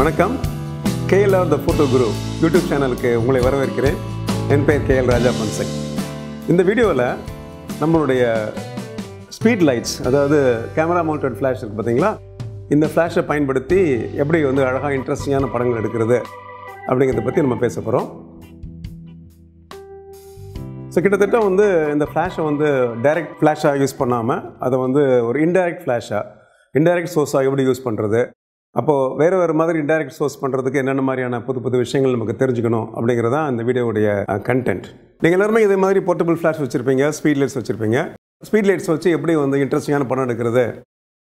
வணக்கம் R the photo Guru YouTube சேனலுக்கு உங்களை வரவேற்கிறேன் என் பெயர் கே எல் ராஜா பன்சை இந்த வீடியோவில் நம்மளுடைய ஸ்பீட் லைட்ஸ் அதாவது கேமரா மவுண்டட் ஃப்ளாஷ் இருக்குது பார்த்தீங்களா இந்த ஃப்ளாஷை பயன்படுத்தி எப்படி வந்து அழகாக இன்ட்ரெஸ்டிங்கான படங்கள் எடுக்கிறது அப்படிங்கிறத பற்றி நம்ம பேச போகிறோம் ஸோ கிட்டத்தட்ட வந்து இந்த ஃப்ளாஷை வந்து டைரக்ட் ஃப்ளாஷாக யூஸ் பண்ணாமல் அதை வந்து ஒரு இன்டைரக்ட் ஃப்ளாஷாக இன்டைரக்ட் சோர்ஸாக எப்படி யூஸ் பண்ணுறது அப்போது வேறு வேறு மாதிரி இன்டைரக்ட் சோர்ஸ் பண்ணுறதுக்கு என்னென்ன மாதிரியான புது புது விஷயங்கள் நமக்கு தெரிஞ்சுக்கணும் அப்படிங்கிறதா இந்த வீடியோவுடைய கண்டென்ட் நீங்கள் எல்லாருமே இதே மாதிரி போர்ட்டபிள் ஃப்ளாஷ் வச்சுருப்பீங்க ஸ்பீட் லைட்ஸ் வச்சுருப்பீங்க ஸ்பீட் லைட்ஸ் வச்சு எப்படி வந்து இன்ட்ரெஸ்டிங்கான படம் எடுக்கிறது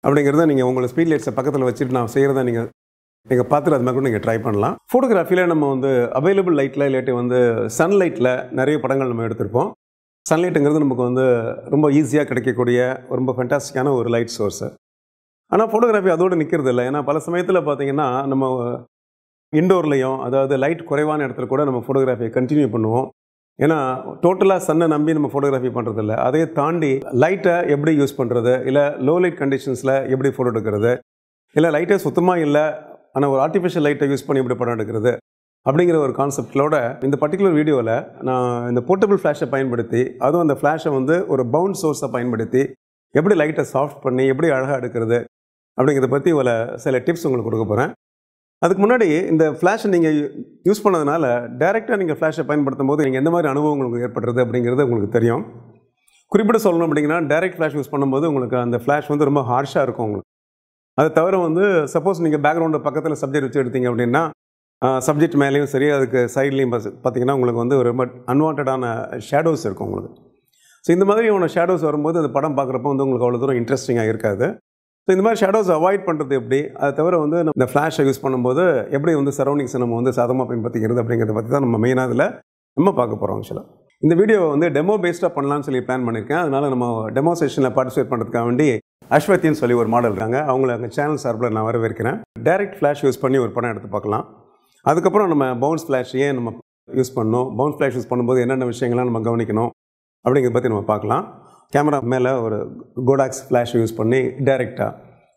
அப்படிங்கிறத நீங்கள் உங்களை ஸ்பீட் லைட்ஸை பக்கத்தில் வச்சுட்டு நான் செய்கிறத நீங்கள் நீங்கள் பார்த்துட்டு அது மாதிரி கூட நீங்கள் ட்ரை பண்ணலாம் ஃபோட்டோகிராஃபியில் நம்ம வந்து அவைலபிள் லைட்டில் இல்லாட்டி வந்து சன்லைட்டில் நிறைய படங்கள் நம்ம எடுத்திருப்போம் சன்லைட்டுங்கிறது நமக்கு வந்து ரொம்ப ஈஸியாக கிடைக்கக்கூடிய ரொம்ப ஃபென்டாஸ்டிக்கான ஒரு லைட் சோர்ஸு ஆனால் ஃபோட்டோகிராஃபி அதோடு நிற்கிறது இல்லை ஏன்னா பல சமயத்தில் பார்த்தீங்கன்னா நம்ம இண்டோர்லேயும் அதாவது லைட் குறைவான இடத்துல கூட நம்ம ஃபோட்டோகிராஃபியை கண்டினியூ பண்ணுவோம் ஏன்னா டோட்டலாக சன்னை நம்பி நம்ம ஃபோட்டோகிராஃபி பண்ணுறதில்ல அதையே தாண்டி லைட்டை எப்படி யூஸ் பண்ணுறது இல்லை லோ லைட் கண்டிஷன்ஸில் எப்படி ஃபோட்டோ எடுக்கிறது இல்லை லைட்டே சுத்தமாக இல்லை ஆனால் ஒரு ஆர்டிஃபிஷியல் லைட்டை யூஸ் பண்ணி எப்படி படம் எடுக்கிறது அப்படிங்கிற ஒரு கான்செப்டோட இந்த பர்டிகுலர் வீடியோவில் நான் இந்த போர்ட்டபிள் ஃப்ளாஷை பயன்படுத்தி அதுவும் அந்த ஃப்ளாஷை வந்து ஒரு பவுண்ட் சோர்ஸை பயன்படுத்தி எப்படி லைட்டை சாஃப்ட் பண்ணி எப்படி அழகாக எடுக்கிறது அப்படிங்கிறத பற்றி உள்ள சில டிப்ஸ் உங்களுக்கு கொடுக்க போகிறேன் அதுக்கு முன்னாடி இந்த ஃப்ளாஷை நீங்கள் யூஸ் பண்ணதுனால டைரெக்டாக நீங்கள் ஃப்ளாஷை பயன்படுத்தும் போது நீங்கள் எந்த மாதிரி அனுபவம் உங்களுக்கு ஏற்படுறது அப்படிங்கிறது உங்களுக்கு தெரியும் குறிப்பிட சொல்லணும் அப்படிங்கன்னா டைரக்ட் ஃப்ளாஷ் யூஸ் பண்ணும்போது உங்களுக்கு அந்த ஃப்ளாஷ் வந்து ரொம்ப ஹார்ஷாக இருக்கும் உங்களுக்கு அதை தவிர வந்து சப்போஸ் நீங்கள் பேக்ரவுண்டு பக்கத்தில் சப்ஜெக்ட் வச்சு எடுத்தீங்க அப்படின்னா சப்ஜெக்ட் மேலேயும் சரி அதுக்கு சைட்லேயும் பார்த்தீங்கன்னா உங்களுக்கு வந்து ரொம்ப அன்வான்டான ஷேடோஸ் இருக்கும் உங்களுக்கு ஸோ இந்த மாதிரி உனக்கு ஷேடோஸ் வரும்போது அந்த படம் பார்க்குறப்ப வந்து உங்களுக்கு அவ்வளோ தூரம் இன்ட்ரெஸ்டிங்காக இருக்காது ஸோ இந்த மாதிரி ஷேடோஸ் அவாய்ட் பண்ணுறது எப்படி அதை தவிர வந்து நம்ம இந்த ஃப்ளாஷை யூஸ் பண்ணும்போது எப்படி வந்து சரௌண்டிங்ஸை நம்ம வந்து சாதமாக பின்பற்றிக்கிறது அப்படிங்கிறத பற்றி தான் நம்ம மெயினாக அதில் நம்ம பார்க்க போகிறோம் ஆக்சுவலாக இந்த வீடியோவை வந்து டெமோ பேஸ்டாக பண்ணலாம்னு சொல்லி பிளான் பண்ணியிருக்கேன் அதனால் நம்ம டெமோ செஷனில் பார்ட்டிசிபேட் பண்ணுறதுக்காக வேண்டி அஸ்வத்தின்னு சொல்லி ஒரு மாடல் இருக்காங்க அவங்கள அந்த சேனல் சார்பில் நான் வரவேற்கிறேன் டைரக்ட் ஃப்ளாஷ் யூஸ் பண்ணி ஒரு படம் எடுத்து பார்க்கலாம் அதுக்கப்புறம் நம்ம பவுன்ஸ் ஃப்ளாஷையே நம்ம யூஸ் பண்ணணும் பவுன்ஸ் ஃப்ளாஷ் யூஸ் பண்ணும்போது என்னென்ன விஷயங்கள்லாம் நம்ம கவனிக்கணும் அப்படிங்கிறத பற்றி நம்ம பார்க்கலாம் கேமரா மேலே ஒரு கோடாக்ஸ் ஃப்ளாஷ் யூஸ் பண்ணி டைரெக்டாக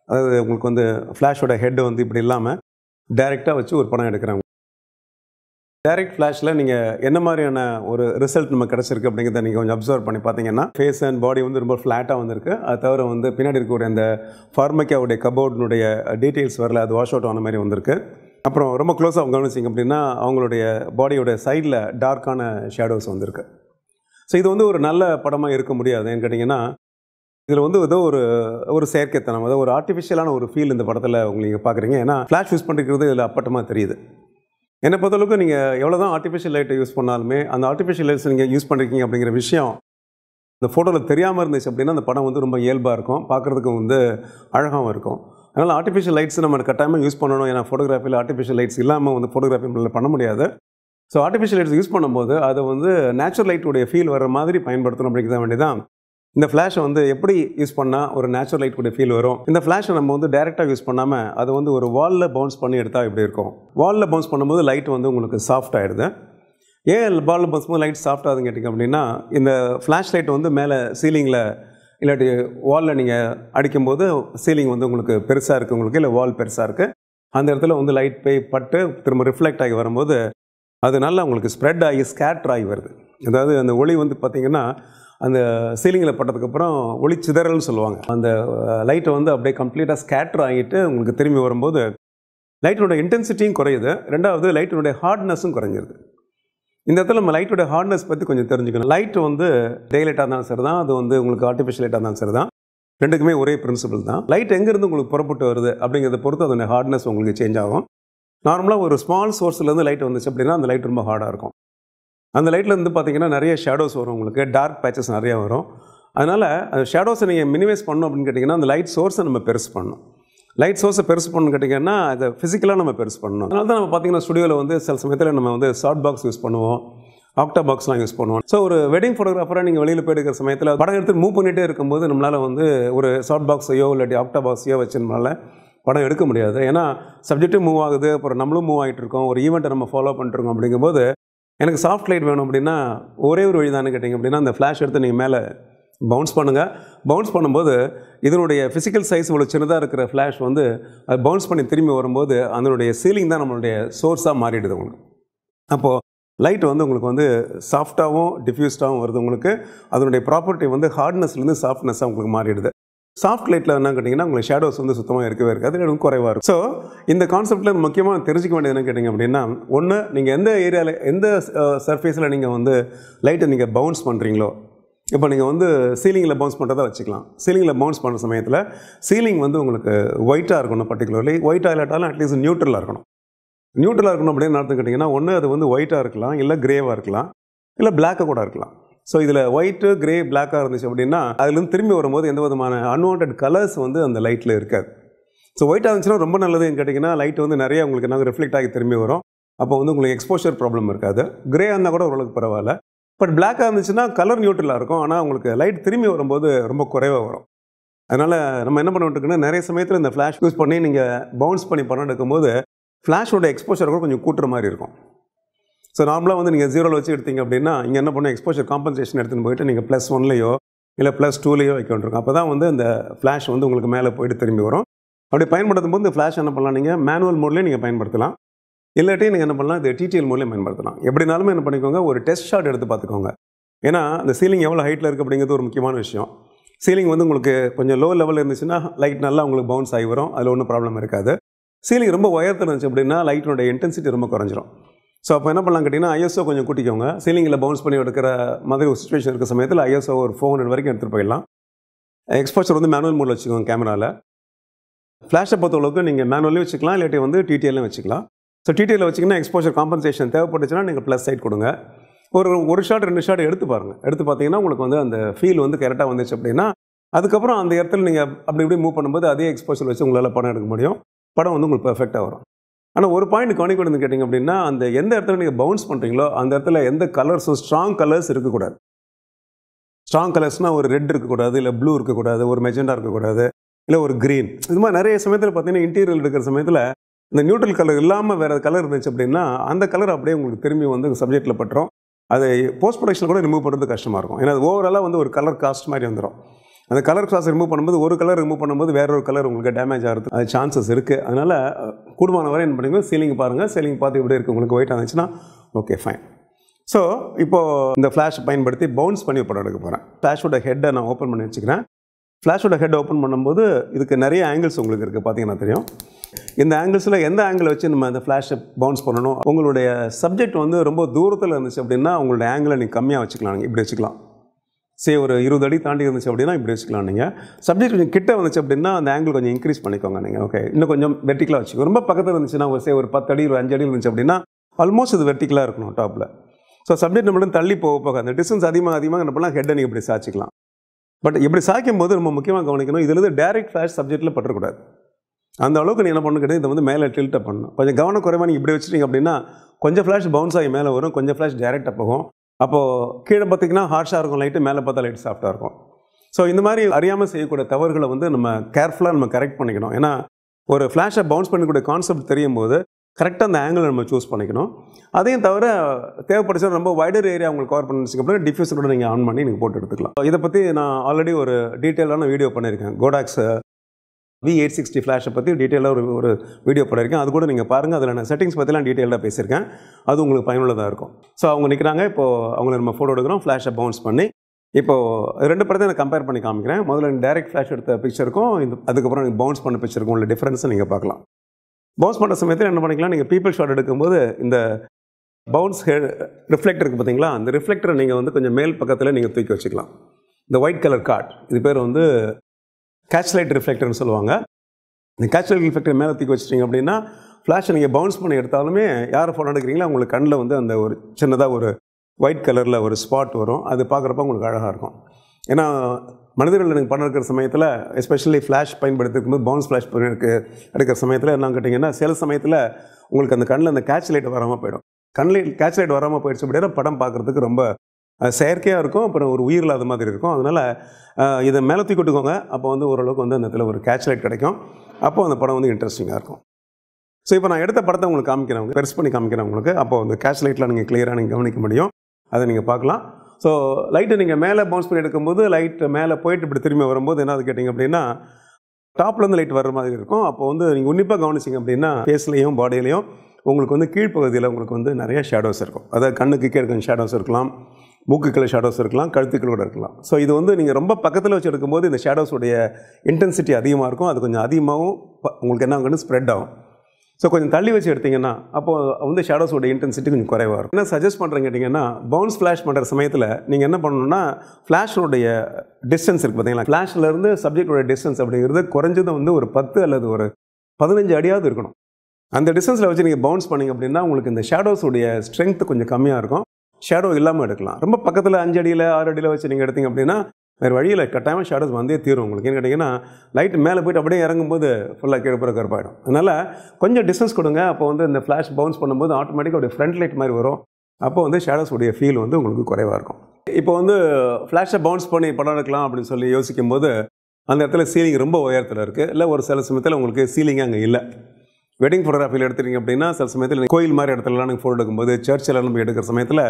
அதாவது உங்களுக்கு வந்து ஃப்ளாஷோட ஹெட் வந்து இப்படி இல்லாமல் டைரெக்டாக வச்சு ஒரு படம் எடுக்கிறாங்க டைரக்ட் ஃப்ளாஷில் நீங்கள் என்ன மாதிரியான ஒரு ரிசல்ட் நம்ம கிடச்சிருக்கு அப்படிங்கிறத நீங்கள் கொஞ்சம் அப்சர்வ் பண்ணி பார்த்தீங்கன்னா ஃபேஸ் அண்ட் பாடி வந்து ரொம்ப ஃப்ளாட்டாக வந்திருக்கு அது தவிர வந்து பின்னாடி இருக்கக்கூடிய அந்த ஃபார்மக்கியாவுடைய கபோர்டினுடைய டீட்டெயில்ஸ் வரல அது வாஷ் அவுட் ஆன மாதிரி வந்திருக்கு அப்புறம் ரொம்ப க்ளோஸாக கவனிச்சிங்க அப்படின்னா அவங்களுடைய பாடியோட சைடில் டார்க்கான ஷேடோஸ் வந்திருக்கு ஸோ இது வந்து ஒரு நல்ல படமாக இருக்க முடியாது ஏன்னு கேட்டிங்கன்னா இதில் வந்து ஏதோ ஒரு ஒரு செயற்கைத்தனம் ஏதோ ஒரு ஆர்டிஃபிஷியலான ஒரு ஃபீல் இந்த படத்தில் உங்களுக்கு பார்க்குறீங்க ஏன்னா ஃப்ளாஷ் யூஸ் பண்ணிக்கிறது இதில் அப்பட்டமாக தெரியுது என்னை பொறுத்தளவுக்கு நீங்கள் எவ்வளோ தான் ஆர்டிஃபிஷியல் லைட்டை யூஸ் பண்ணாலுமே அந்த ஆர்டிஃபிஷியல் லைட்ஸ் நீங்கள் யூஸ் பண்ணிருக்கீங்க அப்படிங்கிற விஷயம் இந்த ஃபோட்டோவில் தெரியாமல் இருந்துச்சு அப்படின்னா அந்த படம் வந்து ரொம்ப இயல்பாக இருக்கும் பார்க்குறதுக்கு வந்து அழகாகவும் இருக்கும் அதனால் ஆர்டிஃபிஷியல் லைட்ஸ் நம்ம கட்டாயமாக யூஸ் பண்ணணும் ஏன்னா ஃபோட்டோகிராஃபியில் ஆர்டிஃபிஷியல் லைட்ஸ் இல்லாமல் வந்து ஃபோட்டோகிராஃபி பண்ண முடியாது ஸோ ஆர்டிஃபிஷியல் லைட்ஸ் யூஸ் பண்ணும்போது அதை வந்து நேச்சுரல் லைட்டுடைய ஃபீல் வர மாதிரி பயன்படுத்தணும் அப்படிங்கிறத தான் இந்த ஃப்ளாஷை வந்து எப்படி யூஸ் பண்ணால் ஒரு நேச்சுரல் லைட் கூட ஃபீல் வரும் இந்த ஃப்ளாஷை நம்ம வந்து டேரெக்டாக யூஸ் பண்ணாமல் அது வந்து ஒரு வாலில் பவுன்ஸ் பண்ணி எடுத்தால் இப்படி இருக்கும் வாலில் பவுன்ஸ் பண்ணும்போது லைட் வந்து உங்களுக்கு சாஃப்ட் ஆகிடுது ஏன் வாலில் பவுன்ஸ் போது லைட் சாஃப்ட் ஆகுதுன்னு கேட்டிங்க அப்படின்னா இந்த ஃப்ளாஷ் லைட் வந்து மேலே சீலிங்கில் இல்லாட்டி வாலில் நீங்கள் அடிக்கும்போது சீலிங் வந்து உங்களுக்கு பெருசாக இருக்குது உங்களுக்கு இல்லை வால் பெருசாக இருக்குது அந்த இடத்துல வந்து லைட் போய் பட்டு திரும்ப ரிஃப்ளெக்ட் ஆகி வரும்போது அது நல்லா ஸ்ப்ரெட் ஆகி ஸ்கேட்டர் ஆகி வருது அதாவது அந்த ஒளி வந்து பார்த்திங்கன்னா அந்த சீலிங்கில் பட்டதுக்கப்புறம் ஒளி சிதறல்னு சொல்லுவாங்க அந்த லைட்டை வந்து அப்படியே கம்ப்ளீட்டாக ஸ்கேட்டர் ஆகிட்டு உங்களுக்கு திரும்பி வரும்போது லைட்டினுடைய இன்டென்சிட்டியும் குறையுது ரெண்டாவது லைட்டினுடைய ஹார்ட்னஸும் குறைஞ்சிருது இந்த இடத்துல நம்ம லைட்டோட ஹார்ட்னஸ் பற்றி கொஞ்சம் தெரிஞ்சுக்கணும் லைட்டு வந்து டே லைட்டாக இருந்தாலும் சரி தான் அது வந்து உங்களுக்கு ஆர்டிஃபிஷியல் லைட்டாக இருந்தாலும் சரி தான் ரெண்டுக்குமே ஒரே பிரின்சிபல் தான் லைட் எங்கேருந்து உங்களுக்கு புறப்பட்டு வருது அப்படிங்கிறத பொறுத்து அதனுடைய ஹார்ட்னஸ் உங்களுக்கு சேஞ்ச் ஆகும் நார்மலாக ஒரு ஸ்மால் சோர்ஸ்லேருந்து லைட் வந்துச்சு அப்படின்னா அந்த லைட் ரொம்ப ஹார்டாக இருக்கும் அந்த லைட்டில் இருந்து பார்த்தீங்கன்னா நிறைய ஷேடோஸ் வரும் உங்களுக்கு டார்க் பேச்சஸ் நிறையா வரும் அதனால் அந்த ஷேடோஸை நீங்கள் மினிமைஸ் பண்ணணும் அப்படின்னு கேட்டிங்கன்னா அந்த லைட் சோர்ஸை நம்ம பெருசு பண்ணணும் லைட் சோர்ஸை பெருசு பண்ணணும் கேட்டிங்கன்னா அதை ஃபிசிக்கலாக நம்ம பெருசு பண்ணணும் அதனால தான் நம்ம பார்த்திங்கன்னா ஸ்டுடியோவில் வந்து சில சமயத்தில் நம்ம வந்து ஷார்ட் பாக்ஸ் யூஸ் பண்ணுவோம் ஆக்டா பாக்ஸ்லாம் யூஸ் பண்ணுவோம் ஸோ ஒரு வெட்டிங் ஃபோட்டோகிராஃபராக நீங்கள் வெளியில் போயிருக்கிற சமயத்தில் படம் எடுத்து மூவ் பண்ணிகிட்டே இருக்கும்போது நம்மளால் வந்து ஒரு ஷார்ட் பாக்ஸையோ இல்லாட்டி ஆக்டா பாக்ஸையோ வச்சுருந்தனால படம் எடுக்க முடியாது ஏன்னா சப்ஜெக்ட்டும் மூவ் ஆகுது அப்புறம் நம்மளும் மூவ் ஆகிட்டு இருக்கோம் ஒரு ஈவெண்ட்டை நம்ம ஃபாலோ பண்ணிட்டுருக்கோம் அப்படிங்கும்போது எனக்கு சாஃப்ட் லைட் வேணும் அப்படின்னா ஒரே ஒரு வழி தானே கேட்டிங்க அப்படின்னா அந்த ஃப்ளாஷ் எடுத்து நீங்கள் மேலே பவுன்ஸ் பண்ணுங்கள் பவுன்ஸ் பண்ணும்போது இதனுடைய ஃபிசிக்கல் சைஸ் இவ்வளோ சின்னதாக இருக்கிற ஃப்ளாஷ் வந்து அது பவுன்ஸ் பண்ணி திரும்பி வரும்போது அதனுடைய சீலிங் தான் நம்மளுடைய சோர்ஸாக மாறிடுது உங்களுக்கு அப்போது லைட் வந்து உங்களுக்கு வந்து சாஃப்டாகவும் டிஃப்யூஸ்டாகவும் வருது உங்களுக்கு அதனுடைய ப்ராப்பர்ட்டி வந்து ஹார்ட்னஸ்லேருந்து சாஃப்ட்னஸ்ஸாக உங்களுக்கு மாறிடுது சாஃப்ட் லைட்டில் என்ன கேட்டிங்கன்னா உங்களுக்கு ஷேடோஸ் வந்து சுத்தமாக இருக்கவே இருக்காது ரொம்ப குறைவாக இருக்கும் ஸோ இந்த கான்செப்ட்டில் முக்கியமாக தெரிஞ்சிக்க வேண்டியது என்ன கேட்டிங்க அப்படின்னா ஒன்று நீங்கள் எந்த ஏரியாவில் எந்த சர்ஃபேஸில் நீங்கள் வந்து லைட்டை நீங்கள் பவுன்ஸ் பண்ணுறீங்களோ இப்போ நீங்கள் வந்து சீலிங்கில் பவுன்ஸ் பண்ணுறதா வச்சுக்கலாம் சீலிங்கில் பவுன்ஸ் பண்ணுற சமயத்தில் சீலிங் வந்து உங்களுக்கு ஒயிட்டாக இருக்கணும் பர்டிகுலர்லி ஒயிட்டாக இல்லாட்டாலும் அட்லீஸ்ட் நியூட்ரலாக இருக்கணும் நியூட்ரலாக இருக்கணும் அப்படின்னு அர்த்தம் கேட்டிங்கன்னா ஒன்று அது வந்து ஒயிட்டாக இருக்கலாம் இல்லை கிரேவாக இருக்கலாம் இல்லை பிளாக்காக கூட இருக்கலாம் ஸோ இதில் ஒயிட்டு கிரே பிளாக்காக இருந்துச்சு அப்படின்னா அதுலேருந்து திரும்பி வரும்போது எந்த விதமான அன்வான்ட் கலர்ஸ் வந்து அந்த லைட்டில் இருக்காது ஸோ ஒயிட்டாக இருந்துச்சுன்னா ரொம்ப நல்லதுன்னு கேட்டிங்கன்னா லைட் வந்து நிறைய உங்களுக்கு நாங்கள் ரிஃப்ளெக்ட் ஆகி திரும்பி வரும் அப்போ வந்து உங்களுக்கு எக்ஸ்போஷர் ப்ராப்ளம் இருக்காது கிரே இருந்தால் கூட ஓரளவுக்கு பரவாயில்ல பட் பிளாக்காக இருந்துச்சுன்னா கலர் நியூட்ரலாக இருக்கும் ஆனால் உங்களுக்கு லைட் திரும்பி வரும்போது ரொம்ப குறைவாக வரும் அதனால் நம்ம என்ன பண்ணிட்டுருக்குன்னா நிறைய சமயத்தில் இந்த ஃப்ளாஷ் யூஸ் பண்ணி நீங்கள் பவுன்ஸ் பண்ணி பணம் எடுக்கும்போது ஃப்ளாஷோட எக்ஸ்போஷர் கூட கொஞ்சம் கூட்டுற மாதிரி இருக்கும் ஸோ நார்மலாக வந்து நீங்கள் ஜீரோவில் வச்சு எடுத்தீங்க அப்படின்னா இங்கே என்ன பண்ணுவோம் எக்ஸ்போஷர் காம்பன்சேஷன் எடுத்துன்னு போயிட்டு நீங்கள் ப்ளஸ் ஒன்லையோ இல்லை ப்ளஸ் டூலேயோ வைக்க வேண்டியிருக்கும் அப்போ தான் வந்து அந்த ஃப்ளாஷ் வந்து உங்களுக்கு மேலே போயிட்டு திரும்பி வரும் அப்படி பயன்படுத்தும் போது இந்த ஃப்ளாஷ் என்ன பண்ணலாம் நீங்கள் மேனுவல் மோட்லேயே நீங்கள் பயன்படுத்தலாம் இல்லாட்டி நீங்கள் என்ன பண்ணலாம் இது டிடிஎல் மோட்லேயே பயன்படுத்தலாம் எப்படினாலுமே என்ன பண்ணிக்கோங்க ஒரு டெஸ்ட் ஷாட் எடுத்து பார்த்துக்கோங்க ஏன்னா அந்த சீலிங் எவ்வளோ ஹைட்டில் இருக்குது அப்படிங்கிறது ஒரு முக்கியமான விஷயம் சீலிங் வந்து உங்களுக்கு கொஞ்சம் லோ லெவலில் இருந்துச்சுன்னா லைட் நல்லா உங்களுக்கு பவுன்ஸ் ஆகி வரும் அதில் ஒன்றும் ப்ராப்ளம் இருக்காது சீலிங் ரொம்ப உயரத்தில் இருந்துச்சு அப்படின்னா லைட்டினுடைய இன்டென்சிட்டி ரொம்ப குறைஞ்சிரும் ஸோ அப்போ என்ன பண்ணலாம் கேட்டிங்கன்னா ஐஎஸ்ஓ கொஞ்சம் கூட்டிக்கோங்க சீலிங்கில் பவுன்ஸ் பண்ணி எடுக்கிற மாதிரி ஒரு சுச்சுவேஷன் இருக்க சமயத்தில் ஐஎஸ்ஓ ஒரு ஃபோர் ஹண்ட்ரட் வரைக்கும் எடுத்துகிட்டு போயிடலாம் எக்ஸ்போஷர் வந்து மேனுவல் மூடில் வச்சுக்கோங்க கேமராவில் ஃப்ளாஷை பொறுத்தளவுக்கு நீங்கள் மேனுவலையும் வச்சுக்கலாம் இல்லாட்டி வந்து டிடிஎல்லையும் வச்சுக்கலாம் ஸோ டிடிஎல் வச்சிங்கன்னா எக்ஸ்போஷர் காம்பன்சேஷன் தேவைப்பட்டுச்சுன்னா நீங்கள் ப்ளஸ் சைட் கொடுங்க ஒரு ஒரு ஷாட் ரெண்டு ஷாட் எடுத்து பாருங்கள் எடுத்து பார்த்தீங்கன்னா உங்களுக்கு வந்து அந்த ஃபீல் வந்து கரெக்டாக வந்துச்சு அப்படின்னா அதுக்கப்புறம் அந்த இடத்துல நீங்கள் அப்படி இப்படி மூவ் பண்ணும்போது அதே எக்ஸ்போஷர் வச்சு உங்களால் படம் எடுக்க முடியும் படம் வந்து உங்களுக்கு பெர்ஃபெக்டாக வரும் ஆனால் ஒரு பாயிண்ட் கவனிக்கணும்னு கேட்டிங்க அப்படின்னா அந்த எந்த இடத்துல நீங்கள் பவுன்ஸ் பண்ணுறீங்களோ அந்த இடத்துல எந்த கலர்ஸும் ஸ்ட்ராங் கலர்ஸ் இருக்கக்கூடாது ஸ்ட்ராங் கலர்ஸ்னால் ஒரு ரெட் இருக்கக்கூடாது இல்லை ப்ளூ இருக்கக்கூடாது ஒரு மெஜெண்டா இருக்கக்கூடாது இல்லை ஒரு க்ரீன் இது மாதிரி நிறைய சமயத்தில் பார்த்தீங்கன்னா இன்டீரியர் இருக்கிற சமயத்தில் இந்த நியூட்ரல் கலர் இல்லாமல் வேறு கலர் இருந்துச்சு அப்படின்னா அந்த கலர் அப்படியே உங்களுக்கு திரும்பி வந்து சப்ஜெக்டில் பட்டுரும் அதை போஸ்ட் ப்ரொடக்ஷன் கூட ரிமூவ் பண்ணுறது கஷ்டமாக இருக்கும் ஏன்னா அது ஓவராலாக வந்து ஒரு கலர் காஸ்ட் மாதிரி வந்துடும் அந்த கலர் கிளாஸ் ரிமூவ் பண்ணும்போது ஒரு கலர் ரிமூவ் பண்ணும்போது வேற ஒரு கலர் உங்களுக்கு டேமேஜ் ஆகிறது அது சான்சஸ் இருக்குது அதனால் கூடுமான வரை என்ன பண்ணுங்க சீலிங் பாருங்கள் சீலிங் பார்த்து இப்படி இருக்குது உங்களுக்கு ஒயிட் ஆனிச்சுன்னா ஓகே ஃபைன் ஸோ இப்போது இந்த ஃப்ளாஷ் பயன்படுத்தி பவுன்ஸ் பண்ணி படம் எடுக்க போகிறேன் ஃப்ளாஷோட ஹெட்டை நான் ஓப்பன் பண்ணி வச்சுக்கிறேன் ஃப்ளாஷோட ஹெட் ஓப்பன் பண்ணும்போது இதுக்கு நிறைய ஆங்கிள்ஸ் உங்களுக்கு இருக்குது பார்த்தீங்கன்னா தெரியும் இந்த ஆங்கிள்ஸில் எந்த ஆங்கிளை வச்சு நம்ம அந்த ஃப்ளாஷை பவுன்ஸ் பண்ணணும் உங்களுடைய சப்ஜெக்ட் வந்து ரொம்ப தூரத்தில் இருந்துச்சு அப்படின்னா உங்களுடைய ஆங்கிளை நீங்கள் கம்மியாக வச்சுக்கலாம் இப்படி வச்சுக்கலாம் சே ஒரு இருபது அடி தாண்டி இருந்துச்சு அப்படின்னா இப்படி வச்சுக்கலாம் நீங்கள் சப்ஜெக்ட் கொஞ்சம் கிட்ட வந்துச்சு அப்படின்னா அந்த ஆங்கிள் கொஞ்சம் இன்க்ரீஸ் பண்ணிக்கோங்க நீங்கள் ஓகே இன்னும் கொஞ்சம் வெர்டிகலாக வச்சுக்கோ ரொம்ப பக்கத்தில் இருந்துச்சுன்னா ஒரு சே ஒரு பத்து அடி ஒரு அஞ்சு அடி இருந்துச்சு அப்படின்னா ஆல்மோஸ்ட் இது வெர்டிகலாக இருக்கணும் டாப்பில் ஸோ சப்ஜெக்ட் நம்மளும் தள்ளி போக போக அந்த டிஸ்டன்ஸ் அதிகமாக அதிகமாக நம்மளாம் ஹெட்டை நீங்கள் இப்படி சாச்சிக்கலாம் பட் இப்படி சாய்க்கும் போது ரொம்ப முக்கியமாக கவனிக்கணும் இதில் டேரக்ட் ஃப்ளாஷ் சப்ஜெக்ட்டில் பட்டுறக்கூடாது அந்த அளவுக்கு நீ என்ன பண்ணு கேட்டால் இதை வந்து மேலே டில்ட்டை பண்ணணும் கொஞ்சம் கவனம் நீங்கள் இப்படி வச்சுட்டீங்க அப்படின்னா கொஞ்சம் ஃப்ளாஷ் பவுன்ஸ் ஆகி மேலே வரும் கொஞ்சம் ஃப்ளாஷ் டேரெக்டாக போகும் அப்போது கீழே பார்த்திங்கன்னா ஹார்ஷாக இருக்கும் லைட்டு மேலே பார்த்தா லைட் சாஃப்டாக இருக்கும் ஸோ இந்த மாதிரி அறியாமல் செய்யக்கூடிய தவறுகளை வந்து நம்ம கேர்ஃபுல்லாக நம்ம கரெக்ட் பண்ணிக்கணும் ஏன்னா ஒரு ஃப்ளாஷை பவுன்ஸ் பண்ணக்கூடிய கான்செப்ட் தெரியும் போது கரெக்டாக அந்த ஆங்கிளை நம்ம சூஸ் பண்ணிக்கணும் அதையும் தவிர தேவைப்படுச்சா ரொம்ப வைடர் ஏரியா உங்களுக்கு கவர் பண்ணி அப்புறம் டிஃபியூசரோட நீங்கள் ஆன் பண்ணி நீங்கள் போட்டு எடுத்துக்கலாம் இதை பற்றி நான் ஆல்ரெடி ஒரு டீட்டெயிலான வீடியோ பண்ணியிருக்கேன் கோடாக்ஸ் வி எயிட் சிக்ஸ்டி ஃப்ளாஷை பற்றி டீட்டெயிலாக ஒரு ஒரு வீடியோ போட்டிருக்கேன் அது கூட நீங்கள் பாருங்கள் அதில் நான் செட்டிங்ஸ் பற்றிலாம் டீட்டெயிலாக பேசியிருக்கேன் அது உங்களுக்கு பயனுள்ளதாக இருக்கும் ஸோ அவங்க நிற்கிறாங்க இப்போது அவங்கள நம்ம ஃபோட்டோ எடுக்கிறோம் ஃப்ளாஷை பவுன்ஸ் பண்ணி இப்போது ரெண்டு படத்தை நான் கம்பேர் பண்ணி காமிக்கிறேன் முதல்ல டேரெக்ட் ஃப்ளாஷ் எடுத்த பிக்சருக்கும் இந்த அதுக்கப்புறம் நீங்கள் பவுன்ஸ் பண்ண பிக்சருக்கும் உள்ள டிஃப்ரென்ஸை நீங்கள் பார்க்கலாம் பவுன்ஸ் பண்ணுற சமயத்தில் என்ன பண்ணிக்கலாம் நீங்கள் பீப்பிள் ஷாட் எடுக்கும்போது இந்த பவுன்ஸ் ஹெ ரிஃப்ளெக்டர் இருக்குது பார்த்தீங்களா அந்த ரிஃப்ளெக்டரை நீங்கள் வந்து கொஞ்சம் மேல் பக்கத்தில் நீங்கள் தூக்கி வச்சுக்கலாம் இந்த ஒயிட் கலர் கார்ட் இது பேர் வந்து கேட்ச் லைட் ரிஃப்ளெக்டர்னு சொல்லுவாங்க இந்த கேட்ச் ரிஃப்ளெக்டர் மேலே தூக்கி வச்சிட்டிங்க அப்படின்னா ஃப்ளாஷை நீங்கள் பவுன்ஸ் பண்ணி எடுத்தாலுமே யாரை ஃபோட்டோ எடுக்கிறீங்களோ உங்களுக்கு கண்ணில் வந்து அந்த ஒரு சின்னதாக ஒரு ஒயிட் கலரில் ஒரு ஸ்பாட் வரும் அது பார்க்குறப்ப உங்களுக்கு அழகாக இருக்கும் ஏன்னா மனிதர்கள் எனக்கு பண்ண இருக்கிற சமயத்தில் எஸ்பெஷலி ஃப்ளாஷ் பயன்படுத்திருக்கும் போது பவுன்ஸ் ஃப்ளாஷ் எடுக்கிற சமயத்தில் என்ன கேட்டிங்கன்னா சில சமயத்தில் உங்களுக்கு அந்த கண்ணில் அந்த கேட்ச் லைட் வராமல் போயிடும் கண்ணில் கேட்ச் லைட் வராமல் போயிடுச்சு அப்படின்னா படம் பார்க்குறதுக்கு ரொம்ப செயற்கையாக இருக்கும் அப்புறம் ஒரு உயிரில் அது மாதிரி இருக்கும் அதனால் இதை மேலே தூக்கிட்டுக்கோங்க அப்போ வந்து ஓரளவுக்கு வந்து அந்த இடத்துல ஒரு கேட்ச் லைட் கிடைக்கும் அப்போ அந்த படம் வந்து இன்ட்ரெஸ்டிங்காக இருக்கும் ஸோ இப்போ நான் எடுத்த படத்தை உங்களுக்கு காமிக்கிறேன் பெருசு பண்ணி காமிக்கிறேன் உங்களுக்கு அப்போ அந்த கேட்ச் லைட்டில் நீங்கள் கிளியராக நீங்கள் கவனிக்க முடியும் அதை நீங்கள் பார்க்கலாம் ஸோ லைட்டை நீங்கள் மேலே பவுன்ஸ் பண்ணி எடுக்கும்போது லைட் மேலே போயிட்டு இப்படி திரும்பி வரும்போது என்ன கேட்டிங்க அப்படின்னா டாப்லேருந்து லைட் வர்ற மாதிரி இருக்கும் அப்போ வந்து நீங்கள் உன்னிப்பாக கவனிச்சிங்க அப்படின்னா ஃபேஸ்லேயும் பாடியிலையும் உங்களுக்கு வந்து கீழ்ப்பகுதியில் உங்களுக்கு வந்து நிறைய ஷேடோஸ் இருக்கும் அதாவது கண்ணுக்கு கீழே ஷேடோஸ் இருக்கலாம் மூக்குக்களை ஷேடோஸ் இருக்கலாம் கழுத்துக்களோட இருக்கலாம் ஸோ இது வந்து நீங்கள் ரொம்ப பக்கத்தில் வச்சு எடுக்கும்போது இந்த ஷேடோஸுடைய இன்டென்சிட்டி அதிகமாக இருக்கும் அது கொஞ்சம் அதிகமாகவும் உங்களுக்கு என்ன ஆகுன்னு ஸ்ப்ரெட் ஆகும் ஸோ கொஞ்சம் தள்ளி வச்சு எடுத்திங்கன்னா அப்போது வந்து ஷேடோஸோட இன்டென்சிட்டி கொஞ்சம் குறைவாக இருக்கும் என்ன சஜஸ்ட் பண்ணுறேன் கேட்டிங்கன்னா பவுன்ஸ் ஃப்ளாஷ் பண்ணுற சமயத்தில் நீங்கள் என்ன பண்ணணும்னா ஃப்ளாஷோடைய டிஸ்டன்ஸ் இருக்குது பார்த்தீங்களா ஃப்ளாஷ்லேருந்து சப்ஜெக்டோட டிஸ்டன்ஸ் அப்படிங்கிறது குறைஞ்சது வந்து ஒரு பத்து அல்லது ஒரு பதினஞ்சு அடியாவது இருக்கணும் அந்த டிஸ்டன்ஸில் வச்சு நீங்கள் பவுன்ஸ் பண்ணிங்க அப்படின்னா உங்களுக்கு இந்த ஷேடோஸுடைய ஸ்ட்ரென்த் கொஞ்சம் கம்மியாக இருக்கும் ஷேடோ இல்லாமல் எடுக்கலாம் ரொம்ப பக்கத்தில் அஞ்சு அடியில் ஆறு அடியில் வச்சு நீங்கள் எடுத்தீங்க அப்படின்னா வேறு வழியில் கட்டாயமாக ஷேடோஸ் வந்தே தீரும் உங்களுக்கு ஏன்னு கேட்டிங்கன்னா லைட் மேலே போய்ட்டு அப்படியே இறங்கும்போது ஃபுல்லாக கீழப்புற கருப்பாயிடும் அதனால் கொஞ்சம் டிஸ்டன்ஸ் கொடுங்க அப்போ வந்து இந்த ஃப்ளாஷ் பவுன்ஸ் பண்ணும்போது ஆட்டோமேட்டிக்காக ஒரு ஃப்ரண்ட் லைட் மாதிரி வரும் அப்போ வந்து ஷேடோஸ் உடைய ஃபீல் வந்து உங்களுக்கு குறைவாக இருக்கும் இப்போ வந்து ஃப்ளாஷை பவுன்ஸ் பண்ணி படம் எடுக்கலாம் அப்படின்னு சொல்லி யோசிக்கும் போது அந்த இடத்துல சீலிங் ரொம்ப உயரத்தில் இருக்குது இல்லை ஒரு சில சமயத்தில் உங்களுக்கு சீலிங் அங்கே இல்லை வெட்டிங் ஃபோட்டோகிராஃபியில் எடுத்துட்டீங்க அப்படின்னா சில சமயத்தில் கோயில் மாதிரி இடத்துலலாம் நீங்கள் ஃபோட்டோ எடுக்கும்போது சர்ச்சில் நம்ம எடுக்கிற சமயத்தில்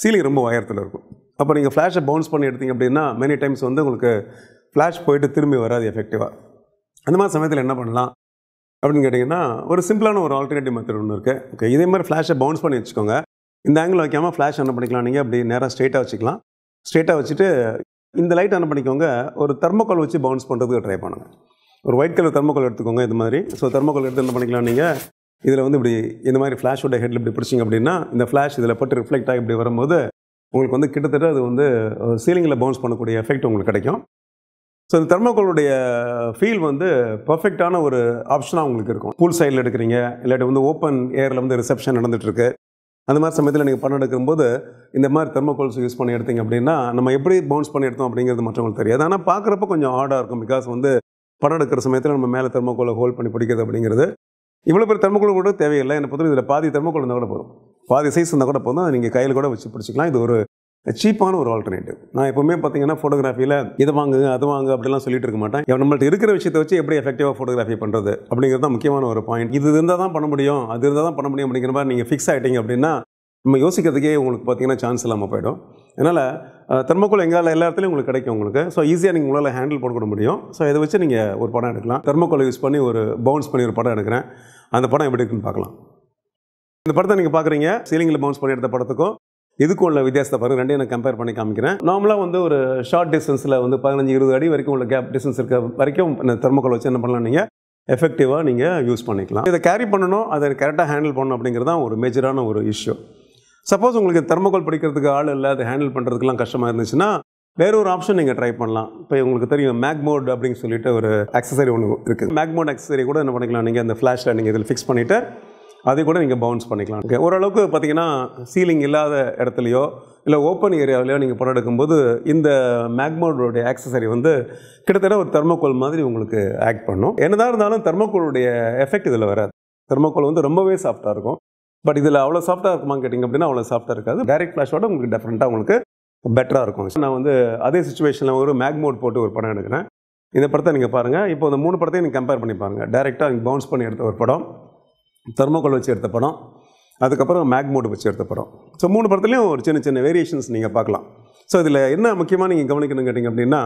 சீலிங் ரொம்ப உயரத்தில் இருக்கும் அப்போ நீங்கள் ஃப்ளாஷை பவுன்ஸ் பண்ணி எடுத்தீங்க அப்படின்னா மெனி டைம்ஸ் வந்து உங்களுக்கு ஃப்ளாஷ் போயிட்டு திரும்பி வராது எஃபெக்டிவாக அந்த மாதிரி சமயத்தில் என்ன பண்ணலாம் அப்படின்னு கேட்டிங்கன்னா ஒரு சிம்பிளான ஒரு ஆல்டர்னேட்டிவ் மெத்தட் ஒன்று இருக்குது ஓகே இதே மாதிரி ஃப்ளாஷை பவுன்ஸ் பண்ணி வச்சுக்கோங்க இந்த ஆங்கிள் வைக்காமல் ஃப்ளாஷ் என்ன பண்ணிக்கலாம் நீங்கள் அப்படி நேராக ஸ்ட்ரெயிட்டாக வச்சுக்கலாம் ஸ்ட்ரெயிட்டாக வச்சுட்டு இந்த லைட் என்ன பண்ணிக்கோங்க ஒரு தெர்மோக்கால் வச்சு பவுன்ஸ் பண்ணுறதுக்கு ட்ரை பண்ணுங்கள் ஒரு ஒயிட் கலர் தெர்மோக்கால் எடுத்துக்கோங்க இது மாதிரி ஸோ தெர்மோக்கால் எடுத்து என்ன பண்ணிக்கலாம் நீங்கள் இதில் வந்து இப்படி இந்த மாதிரி ஃப்ளாஷோட ஹெட்டில் இப்படி பிடிச்சிங்க அப்படின்னா இந்த ஃப்ளாஷ் இதில் பட்டு ரிஃப்ளெக்ட் ஆகி இப்படி வரும்போது உங்களுக்கு வந்து கிட்டத்தட்ட அது வந்து சீலிங்கில் பவுன்ஸ் பண்ணக்கூடிய எஃபெக்ட் உங்களுக்கு கிடைக்கும் ஸோ இந்த தெர்மோகோலுடைய ஃபீல் வந்து பர்ஃபெக்டான ஒரு ஆப்ஷனாக உங்களுக்கு இருக்கும் பூல் சைடில் எடுக்கிறீங்க இல்லாட்டி வந்து ஓப்பன் ஏரில் வந்து ரிசப்ஷன் நடந்துகிட்ருக்கு அந்த மாதிரி சமயத்தில் நீங்கள் பணம் எடுக்கும்போது இந்த மாதிரி தெர்மோகோல்ஸ் யூஸ் பண்ணி எடுத்தீங்க அப்படின்னா நம்ம எப்படி பவுன்ஸ் பண்ணி எடுத்தோம் அப்படிங்கிறது மற்றவங்களுக்கு தெரியாது ஆனால் பார்க்குறப்ப கொஞ்சம் ஆர்டாக இருக்கும் பிகாஸ் வந்து பணம் எடுக்கிற சமயத்தில் நம்ம மேலே தெர்மோகோலை ஹோல்ட் பண்ணி பிடிக்கிறது அப்படிங்கிறது இவ்வளோ பேர் தெர்மக்கோல் கூட தேவையில்லை என்னை பொறுத்தவரை இதில் பாதி தெர்மக்கோல் இருந்தால் கூட போதும் பாதி சைஸ் இருந்தால் கூட போதும் நீங்கள் கையில் கூட வச்சு பிடிச்சிக்கலாம் இது ஒரு சீப்பான ஒரு ஆல்டர்னேட்டிவ் நான் எப்பவுமே பார்த்தீங்கன்னா ஃபோட்டோகிராஃபியில் இதை வாங்குங்க அது வாங்க அப்படிலாம் சொல்லிட்டு இருக்க மாட்டேன் நம்மள்ட்ட இருக்கிற விஷயத்தை வச்சு எப்படி எஃபெக்டிவாக ஃபோட்டோகிராஃபி பண்ணுறது அப்படிங்கிறது தான் முக்கியமான ஒரு பாயிண்ட் இது இருந்தால் தான் பண்ண முடியும் அது இருந்தால் தான் பண்ண முடியும் அப்படிங்கிற மாதிரி நீங்கள் ஃபிக்ஸ் ஆகிட்டீங்க அப்படின்னா நம்ம யோசிக்கிறதுக்கே உங்களுக்கு பார்த்தீங்கன்னா சான்ஸ் இல்லாமல் போயிடும் அதனால் தெர்மோகோல் எங்களால் எல்லா இடத்துலையும் உங்களுக்கு கிடைக்கும் உங்களுக்கு ஸோ ஈஸியாக நீங்கள் உங்களால் ஹேண்டில் போட்டுக்கொட முடியும் ஸோ இதை வச்சு நீங்கள் ஒரு படம் எடுக்கலாம் தெர்மோக்கோலை யூஸ் பண்ணி ஒரு பவுன்ஸ் பண்ணி ஒரு படம் எடுக்கிறேன் அந்த படம் எப்படி இருக்குன்னு பார்க்கலாம் இந்த படத்தை நீங்கள் பார்க்குறீங்க சீலிங்கில் பவுன்ஸ் பண்ணி எடுத்த படத்துக்கும் இதுக்கும் உள்ள வித்தியாசத்தை பாருங்கள் ரெண்டையும் நான் கம்பேர் பண்ணி காமிக்கிறேன் நார்மலாக வந்து ஒரு ஷார்ட் டிஸ்டன்ஸில் வந்து பதினஞ்சு இருபது அடி வரைக்கும் உள்ள கேப் டிஸ்டன்ஸ் இருக்க வரைக்கும் இந்த தெர்மோகோல் வச்சு என்ன பண்ணலாம் நீங்கள் எஃபெக்டிவாக நீங்கள் யூஸ் பண்ணிக்கலாம் இதை கேரி பண்ணணும் அதை கரெக்டாக ஹேண்டில் பண்ணணும் அப்படிங்கிறது தான் ஒரு மேஜரான ஒரு இஷ்யூ சப்போஸ் உங்களுக்கு தெர்மோகோல் பிடிக்கிறதுக்கு ஆள் இல்லை அதை ஹேண்டில் பண்ணுறதுக்குலாம் கஷ்டமாக இருந்துச்சுன்னா வேற ஒரு ஆப்ஷன் நீங்கள் ட்ரை பண்ணலாம் இப்போ உங்களுக்கு தெரியும் மோட் அப்படின்னு சொல்லிட்டு ஒரு அக்சசரி ஒன்று இருக்குது மோட் அக்சசரி கூட என்ன பண்ணிக்கலாம் நீங்கள் அந்த ஃப்ளாஷில் நீங்கள் இதில் ஃபிக்ஸ் பண்ணிவிட்டு அதை கூட நீங்கள் பவுன்ஸ் பண்ணிக்கலாம் ஓகே ஓரளவுக்கு பார்த்தீங்கன்னா சீலிங் இல்லாத இடத்துலையோ இல்லை ஓப்பன் ஏரியாவிலையோ நீங்கள் படம் எடுக்கும்போது இந்த மேக்மோடோடைய ஆக்சசரி வந்து கிட்டத்தட்ட ஒரு தெர்மோகோல் மாதிரி உங்களுக்கு ஆக்ட் பண்ணும் என்னதான் இருந்தாலும் தெர்மோகோலுடைய எஃபெக்ட் இதில் வராது தெர்மோகோல் வந்து ரொம்பவே சாஃப்டாக இருக்கும் பட் இதில் அவ்வளோ சாஃப்ட்டாக இருக்குமான்னு கேட்டிங்க அப்படின்னா அவ்வளோ சாஃப்டாக இருக்காது டைரக்ட் ஃப்ளாஷோட உங்களுக்கு டிஃப்ரெண்ட்டாக உங்களுக்கு பெட்டராக இருக்கும் நான் வந்து அதே சுச்சுவேஷனில் ஒரு மேக்மோட் போட்டு ஒரு படம் எடுக்கிறேன் இந்த படத்தை நீங்கள் பாருங்கள் இப்போ இந்த மூணு படத்தையும் நீங்கள் கம்பேர் பண்ணி பாருங்கள் டேரெக்டாக பவுன்ஸ் பண்ணி எடுத்த ஒரு படம் தெர்மோகோல் வச்சு எடுத்த படம் அதுக்கப்புறம் மோட் வச்சு எடுத்த படம் ஸோ மூணு படத்துலையும் ஒரு சின்ன சின்ன வேரியேஷன்ஸ் நீங்கள் பார்க்கலாம் ஸோ இதில் என்ன முக்கியமாக நீங்கள் கவனிக்கணும் கேட்டிங்க அப்படின்னா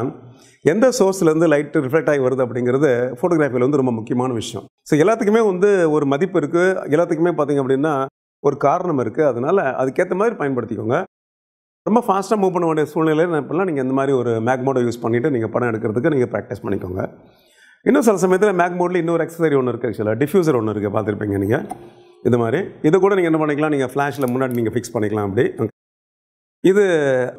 எந்த சோர்ஸ்லேருந்து லைட்டு ரிஃப்ளெக்ட் ஆகி வருது அப்படிங்கிறது ஃபோட்டோகிராஃபியில் வந்து ரொம்ப முக்கியமான விஷயம் ஸோ எல்லாத்துக்குமே வந்து ஒரு மதிப்பு இருக்குது எல்லாத்துக்குமே பார்த்திங்க அப்படின்னா ஒரு காரணம் இருக்குது அதனால் அதுக்கேற்ற மாதிரி பயன்படுத்திக்கோங்க ரொம்ப ஃபாஸ்ட்டாக மூவ் பண்ண வேண்டிய சூழ்நிலையில் இப்போல்லாம் நீங்கள் இந்த மாதிரி ஒரு மேக் மோடை யூஸ் பண்ணிவிட்டு நீங்கள் படம் எடுக்கிறதுக்கு நீங்கள் ப்ராக்டிஸ் பண்ணிக்கோங்க இன்னும் சில சமயத்தில் மேக் மோட்டில் இன்னொரு எக்ஸசரி ஒன்று இருக்குது ஆக்சுவலாக டிஃப்யூசர் ஒன்று இருக்குது பார்த்துருப்பீங்க நீங்கள் இது மாதிரி இதை கூட நீங்கள் என்ன பண்ணிக்கலாம் நீங்கள் ஃப்ளாஷில் முன்னாடி நீங்கள் ஃபிக்ஸ் பண்ணிக்கலாம் அப்படி இது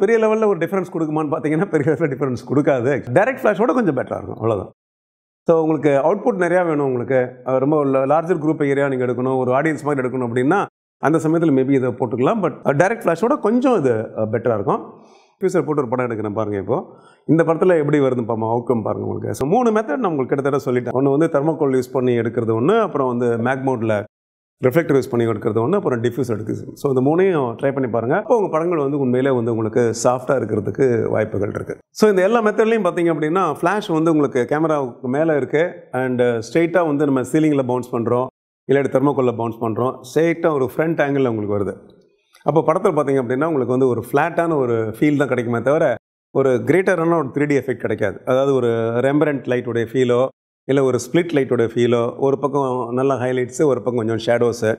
பெரிய லெவலில் ஒரு டிஃப்ரென்ஸ் கொடுக்குமான்னு பார்த்தீங்கன்னா பெரிய லெவலில் டிஃப்ரென்ஸ் கொடுக்காது டைரக்ட் ஃப்ளாஷோட கொஞ்சம் பெட்டராக இருக்கும் அவ்வளோதான் ஸோ உங்களுக்கு அவுட்புட் நிறையா வேணும் உங்களுக்கு ரொம்ப லார்ஜர் குரூப் ஏரியா நீங்கள் எடுக்கணும் ஒரு ஆடியன்ஸ் மாதிரி எடுக்கணும் அப்படின்னா அந்த சமயத்தில் மேபி இதை போட்டுக்கலாம் பட் டைரக்ட் ஃப்ளாஷோட கொஞ்சம் இது பெட்டராக இருக்கும் ஃபியூச்சர் போட்டு ஒரு படம் எடுக்கிறேன் பாருங்கள் இப்போது இந்த படத்தில் எப்படி வருது பாம்மா அவுட்கம் பாருங்கள் உங்களுக்கு ஸோ மூணு மெத்தட் நான் உங்களுக்கு கிட்டத்தட்ட சொல்லிட்டேன் ஒன்று வந்து தெர்மோகோல் யூஸ் பண்ணி எடுக்கிறது ஒன்று அப்புறம் வந்து மேக்மோட்டில் ரிஃப்ளெக்டர் யூஸ் பண்ணி எடுக்கிறது ஒன்று அப்புறம் டிஃப்யூஸ் எடுக்குது ஸோ இந்த மூணையும் ட்ரை பண்ணி பாருங்கள் அப்போ உங்கள் படங்கள் வந்து உண்மையிலே வந்து உங்களுக்கு சாஃப்டாக இருக்கிறதுக்கு வாய்ப்புகள் இருக்குது ஸோ இந்த எல்லா மெத்தட்லையும் பார்த்தீங்க அப்படின்னா ஃப்ளாஷ் வந்து உங்களுக்கு கேமராவுக்கு மேலே இருக்குது அண்ட் ஸ்ட்ரெயிட்டாக வந்து நம்ம சீலிங்கில் பவுன்ஸ் பண்ணுறோம் இல்லாட்டி தெர்மோக்கோலில் பவுன்ஸ் பண்ணுறோம் ஸ்ட்ரெயிட்டாக ஒரு ஃப்ரண்ட் ஆங்கிளில் உங்களுக்கு வருது அப்போ படத்தில் பார்த்தீங்க அப்படின்னா உங்களுக்கு வந்து ஒரு ஃப்ளாட்டான ஒரு ஃபீல் தான் கிடைக்குமே தவிர ஒரு கிரேட்டரான ஒரு த்ரீ டி எஃபெக்ட் கிடைக்காது அதாவது ஒரு ரெம்பரண்ட் லைட்டுடைய ஃபீலோ இல்லை ஒரு ஸ்ப்ளிட் லைட்டோட ஃபீலோ ஒரு பக்கம் நல்ல ஹைலைட்ஸு ஒரு பக்கம் கொஞ்சம் ஷேடோஸு